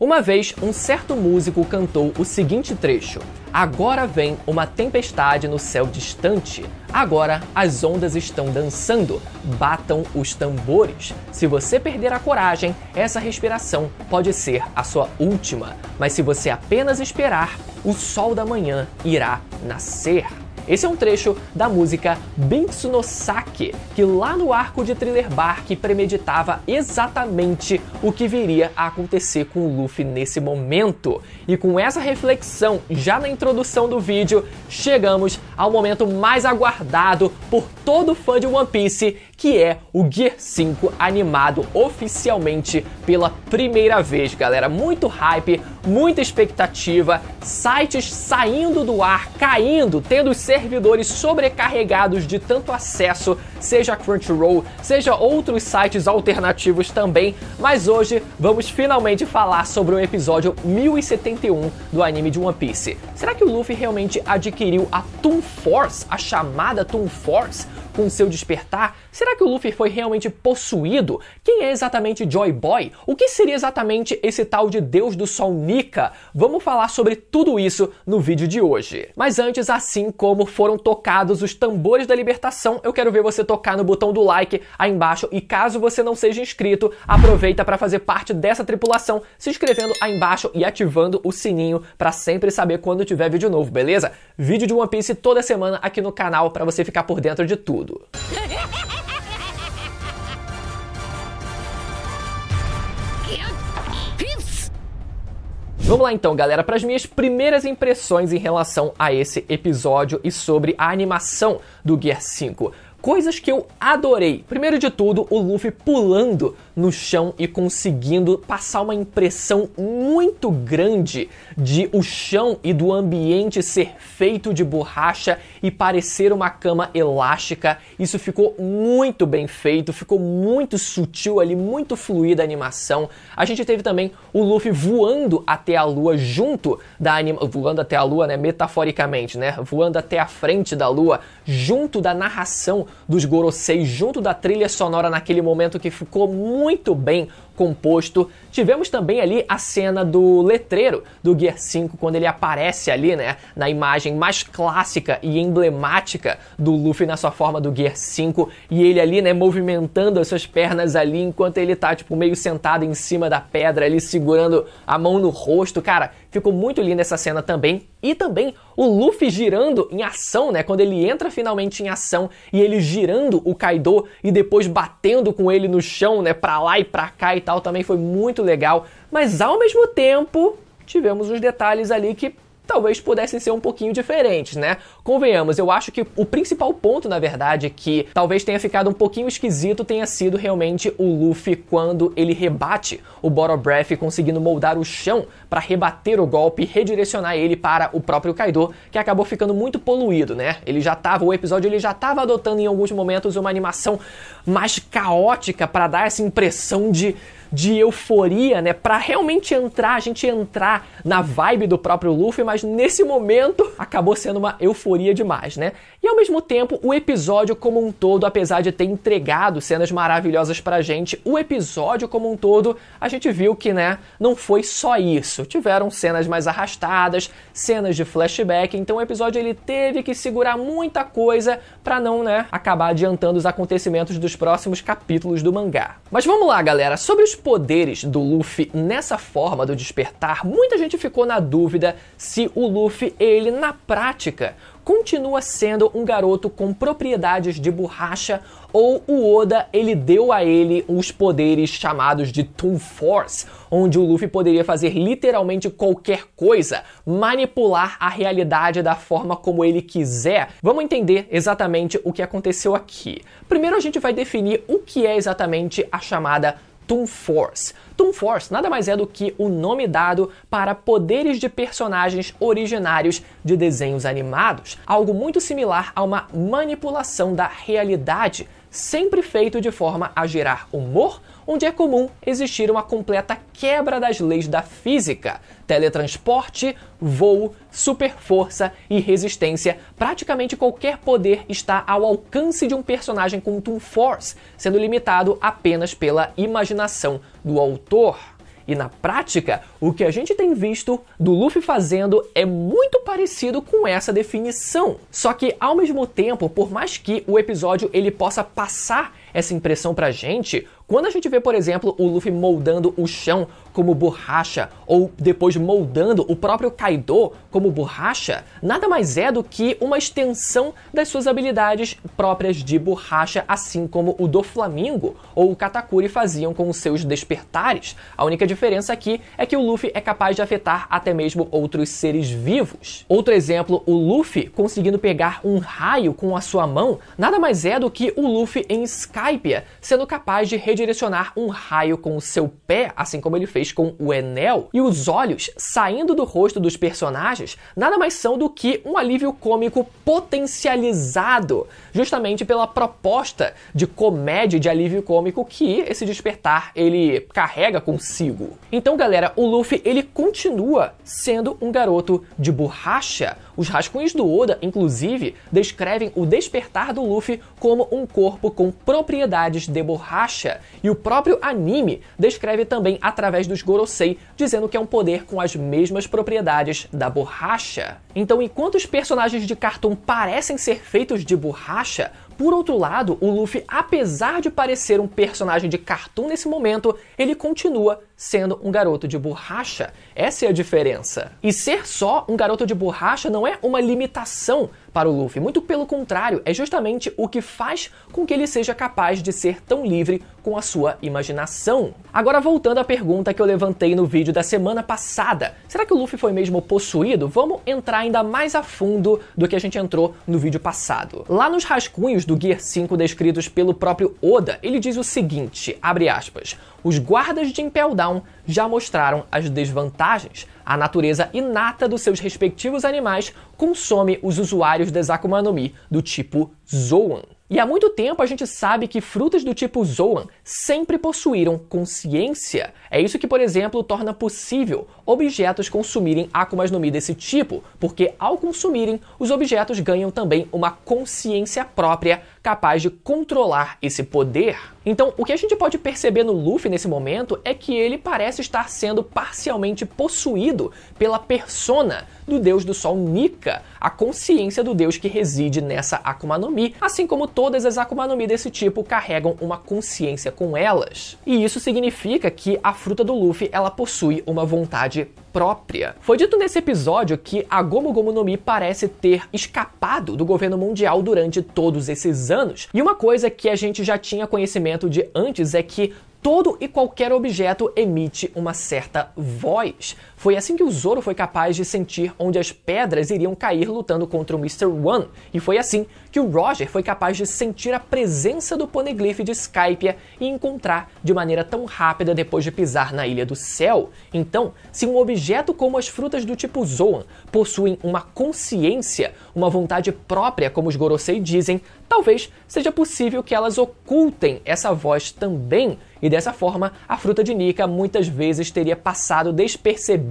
Uma vez, um certo músico cantou o seguinte trecho: Agora vem uma tempestade no céu distante, agora as ondas estão dançando, batam os tambores. Se você perder a coragem, essa respiração pode ser a sua última, mas se você apenas esperar, o sol da manhã irá nascer. Esse é um trecho da música Bintsu no Sake, que lá no arco de Thriller Bark premeditava exatamente o que viria a acontecer com o Luffy nesse momento. E com essa reflexão, já na introdução do vídeo, chegamos ao momento mais aguardado por todo fã de One Piece, que é o Gear 5 animado oficialmente pela primeira vez, galera. Muito hype muita expectativa, sites saindo do ar, caindo, tendo os servidores sobrecarregados de tanto acesso, seja Crunchyroll, seja outros sites alternativos também, mas hoje vamos finalmente falar sobre o episódio 1071 do anime de One Piece. Será que o Luffy realmente adquiriu a Toon Force, a chamada Toon Force? com seu despertar? Será que o Luffy foi realmente possuído? Quem é exatamente Joy Boy? O que seria exatamente esse tal de Deus do Sol Nika? Vamos falar sobre tudo isso no vídeo de hoje. Mas antes, assim como foram tocados os tambores da libertação, eu quero ver você tocar no botão do like aí embaixo. E caso você não seja inscrito, aproveita para fazer parte dessa tripulação se inscrevendo aí embaixo e ativando o sininho para sempre saber quando tiver vídeo novo, beleza? Vídeo de One Piece toda semana aqui no canal para você ficar por dentro de tudo. Vamos lá então, galera, para as minhas primeiras impressões em relação a esse episódio e sobre a animação do Gear 5 coisas que eu adorei. Primeiro de tudo, o Luffy pulando no chão e conseguindo passar uma impressão muito grande de o chão e do ambiente ser feito de borracha e parecer uma cama elástica. Isso ficou muito bem feito, ficou muito sutil ali, muito fluida a animação. A gente teve também o Luffy voando até a lua junto da anima voando até a lua, né, metaforicamente, né, voando até a frente da lua junto da narração dos Gorosei junto da trilha sonora naquele momento que ficou muito bem composto. Tivemos também ali a cena do letreiro do Gear 5, quando ele aparece ali, né, na imagem mais clássica e emblemática do Luffy na sua forma do Gear 5, e ele ali, né, movimentando as suas pernas ali enquanto ele tá, tipo, meio sentado em cima da pedra ali, segurando a mão no rosto. Cara, ficou muito linda essa cena também. E também o Luffy girando em ação, né, quando ele entra finalmente em ação e ele girando o Kaido e depois batendo com ele no chão, né, pra lá e pra cá e tal também foi muito legal, mas ao mesmo tempo tivemos uns detalhes ali que talvez pudessem ser um pouquinho diferentes, né? Convenhamos, eu acho que o principal ponto, na verdade, é que talvez tenha ficado um pouquinho esquisito tenha sido realmente o Luffy quando ele rebate o Bottle Breath, conseguindo moldar o chão para rebater o golpe e redirecionar ele para o próprio Kaido, que acabou ficando muito poluído, né? Ele já tava, o episódio ele já tava adotando em alguns momentos uma animação mais caótica para dar essa impressão de de euforia, né? Para realmente entrar, a gente entrar na vibe do próprio Luffy, mas nesse momento acabou sendo uma euforia demais, né? E ao mesmo tempo, o episódio como um todo, apesar de ter entregado cenas maravilhosas pra gente, o episódio como um todo, a gente viu que, né, não foi só isso. Tiveram cenas mais arrastadas, cenas de flashback, então o episódio ele teve que segurar muita coisa para não, né, acabar adiantando os acontecimentos dos próximos capítulos do mangá. Mas vamos lá, galera, sobre os poderes do Luffy nessa forma do despertar, muita gente ficou na dúvida se o Luffy, ele na prática, continua sendo um garoto com propriedades de borracha ou o Oda ele deu a ele os poderes chamados de Toon Force, onde o Luffy poderia fazer literalmente qualquer coisa, manipular a realidade da forma como ele quiser. Vamos entender exatamente o que aconteceu aqui. Primeiro a gente vai definir o que é exatamente a chamada Toon Force. Toon Force nada mais é do que o nome dado para poderes de personagens originários de desenhos animados, algo muito similar a uma manipulação da realidade sempre feito de forma a gerar humor, onde é comum existir uma completa quebra das leis da física, teletransporte, voo, superforça e resistência. Praticamente qualquer poder está ao alcance de um personagem com Toon Force, sendo limitado apenas pela imaginação do autor. E na prática, o que a gente tem visto do Luffy fazendo é muito parecido com essa definição. Só que ao mesmo tempo, por mais que o episódio ele possa passar essa impressão pra gente, quando a gente vê, por exemplo, o Luffy moldando o chão como borracha ou depois moldando o próprio Kaido como borracha, nada mais é do que uma extensão das suas habilidades próprias de borracha, assim como o do Flamingo ou o Katakuri faziam com os seus despertares. A única diferença aqui é que o Luffy é capaz de afetar até mesmo outros seres vivos. Outro exemplo, o Luffy conseguindo pegar um raio com a sua mão, nada mais é do que o Luffy em Skype, sendo capaz de redirecionar um raio com o seu pé, assim como ele fez com o Enel e os olhos saindo do rosto dos personagens nada mais são do que um alívio cômico potencializado, justamente pela proposta de comédia de alívio cômico que esse despertar ele carrega consigo. Então, galera, o Luffy ele continua sendo um garoto de borracha, os rascunhos do Oda, inclusive, descrevem o despertar do Luffy como um corpo com propriedades de borracha, e o próprio anime descreve também através dos Gorosei, dizendo que é um poder com as mesmas propriedades da borracha. Então, enquanto os personagens de cartoon parecem ser feitos de borracha, por outro lado, o Luffy, apesar de parecer um personagem de cartoon nesse momento, ele continua sendo um garoto de borracha. Essa é a diferença. E ser só um garoto de borracha não é uma limitação para o Luffy. Muito pelo contrário, é justamente o que faz com que ele seja capaz de ser tão livre com a sua imaginação. Agora voltando à pergunta que eu levantei no vídeo da semana passada. Será que o Luffy foi mesmo possuído? Vamos entrar ainda mais a fundo do que a gente entrou no vídeo passado. Lá nos rascunhos do Gear 5 descritos pelo próprio Oda, ele diz o seguinte, abre aspas, os guardas de Impel Down já mostraram as desvantagens. A natureza inata dos seus respectivos animais consome os usuários lendários da Zakuma no Mi do tipo Zoan. E há muito tempo a gente sabe que frutas do tipo Zoan sempre possuíram consciência. É isso que, por exemplo, torna possível objetos consumirem akumas no Mi desse tipo, porque ao consumirem, os objetos ganham também uma consciência própria capaz de controlar esse poder. Então, o que a gente pode perceber no Luffy nesse momento é que ele parece estar sendo parcialmente possuído pela persona do deus do sol Nika, a consciência do deus que reside nessa Akuma no Mi, assim como todas as Akuma no Mi desse tipo carregam uma consciência com elas. E isso significa que a fruta do Luffy ela possui uma vontade própria. Foi dito nesse episódio que a Gomu Gomu no Mi parece ter escapado do governo mundial durante todos esses anos. E uma coisa que a gente já tinha conhecimento de antes é que todo e qualquer objeto emite uma certa voz. Foi assim que o Zoro foi capaz de sentir onde as pedras iriam cair lutando contra o Mr. One, e foi assim que o Roger foi capaz de sentir a presença do Poneglyph de Skypia e encontrar de maneira tão rápida depois de pisar na Ilha do Céu. Então, se um objeto como as frutas do tipo Zoan possuem uma consciência, uma vontade própria, como os Gorosei dizem, talvez seja possível que elas ocultem essa voz também, e dessa forma a fruta de Nika muitas vezes teria passado despercebida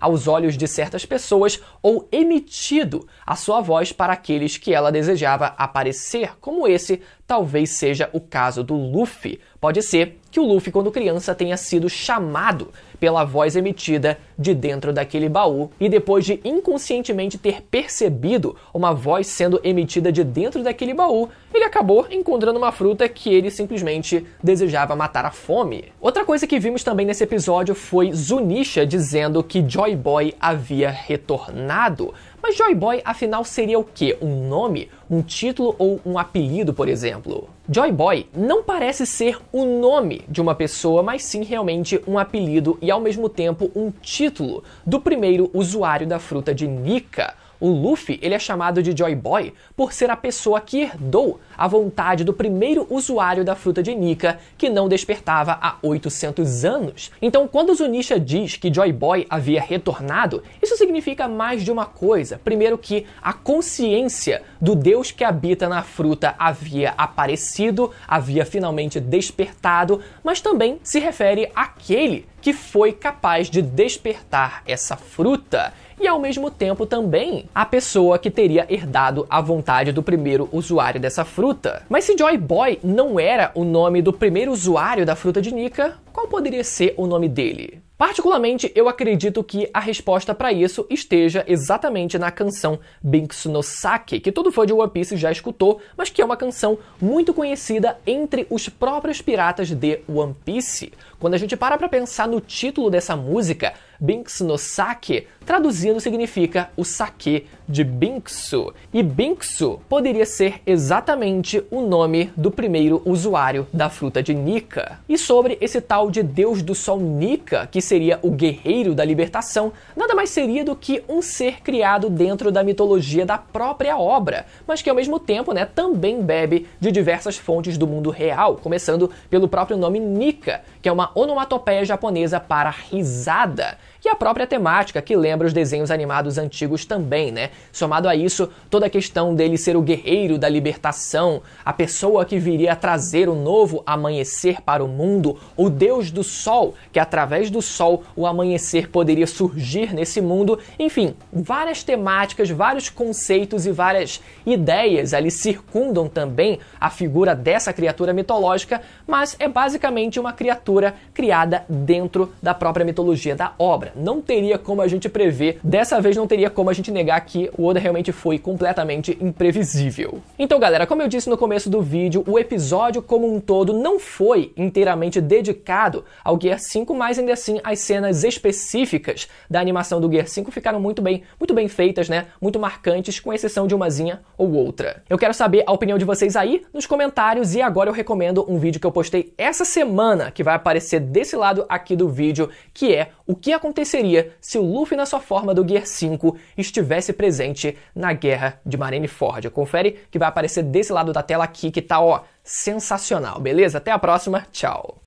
aos olhos de certas pessoas ou emitido a sua voz para aqueles que ela desejava aparecer, como esse talvez seja o caso do Luffy. Pode ser que o Luffy, quando criança, tenha sido chamado pela voz emitida de dentro daquele baú e depois de inconscientemente ter percebido uma voz sendo emitida de dentro daquele baú, ele acabou encontrando uma fruta que ele simplesmente desejava matar a fome. Outra coisa que vimos também nesse episódio foi Zunisha dizendo que Joy Boy havia retornado mas Joy Boy afinal seria o que? Um nome? Um título ou um apelido, por exemplo? Joy Boy não parece ser o nome de uma pessoa, mas sim realmente um apelido e ao mesmo tempo um título do primeiro usuário da fruta de Nika, o Luffy ele é chamado de Joy Boy por ser a pessoa que herdou a vontade do primeiro usuário da fruta de Nika, que não despertava há 800 anos. Então, quando o Zunisha diz que Joy Boy havia retornado, isso significa mais de uma coisa. Primeiro, que a consciência do Deus que habita na fruta havia aparecido, havia finalmente despertado, mas também se refere àquele que foi capaz de despertar essa fruta e ao mesmo tempo também a pessoa que teria herdado a vontade do primeiro usuário dessa fruta. Mas se Joy Boy não era o nome do primeiro usuário da fruta de Nika, qual poderia ser o nome dele? Particularmente, eu acredito que a resposta para isso esteja exatamente na canção Binks no Sake, que todo fã de One Piece já escutou, mas que é uma canção muito conhecida entre os próprios piratas de One Piece. Quando a gente para para pensar no título dessa música, Binks no Sake, traduzindo significa o sake de Binksu. E Binksu poderia ser exatamente o nome do primeiro usuário da fruta de Nika. E sobre esse tal de deus do sol Nika, que seria o guerreiro da libertação, nada mais seria do que um ser criado dentro da mitologia da própria obra, mas que ao mesmo tempo né, também bebe de diversas fontes do mundo real, começando pelo próprio nome Nika, que é uma onomatopeia japonesa para risada e a própria temática, que lembra os desenhos animados antigos também, né? Somado a isso, toda a questão dele ser o guerreiro da libertação, a pessoa que viria a trazer o novo amanhecer para o mundo, o deus do sol, que através do sol o amanhecer poderia surgir nesse mundo, enfim, várias temáticas, vários conceitos e várias ideias ali circundam também a figura dessa criatura mitológica, mas é basicamente uma criatura criada dentro da própria mitologia da obra obra. Não teria como a gente prever, dessa vez não teria como a gente negar que o Oda realmente foi completamente imprevisível. Então, galera, como eu disse no começo do vídeo, o episódio como um todo não foi inteiramente dedicado ao Gear 5, mas ainda assim as cenas específicas da animação do Gear 5 ficaram muito bem, muito bem feitas, né? Muito marcantes, com exceção de umazinha ou outra. Eu quero saber a opinião de vocês aí nos comentários e agora eu recomendo um vídeo que eu postei essa semana, que vai aparecer desse lado aqui do vídeo, que é o que aconteceu aconteceria se o Luffy na sua forma do Gear 5 estivesse presente na guerra de Marineford. Confere que vai aparecer desse lado da tela aqui que tá, ó, sensacional, beleza? Até a próxima, tchau!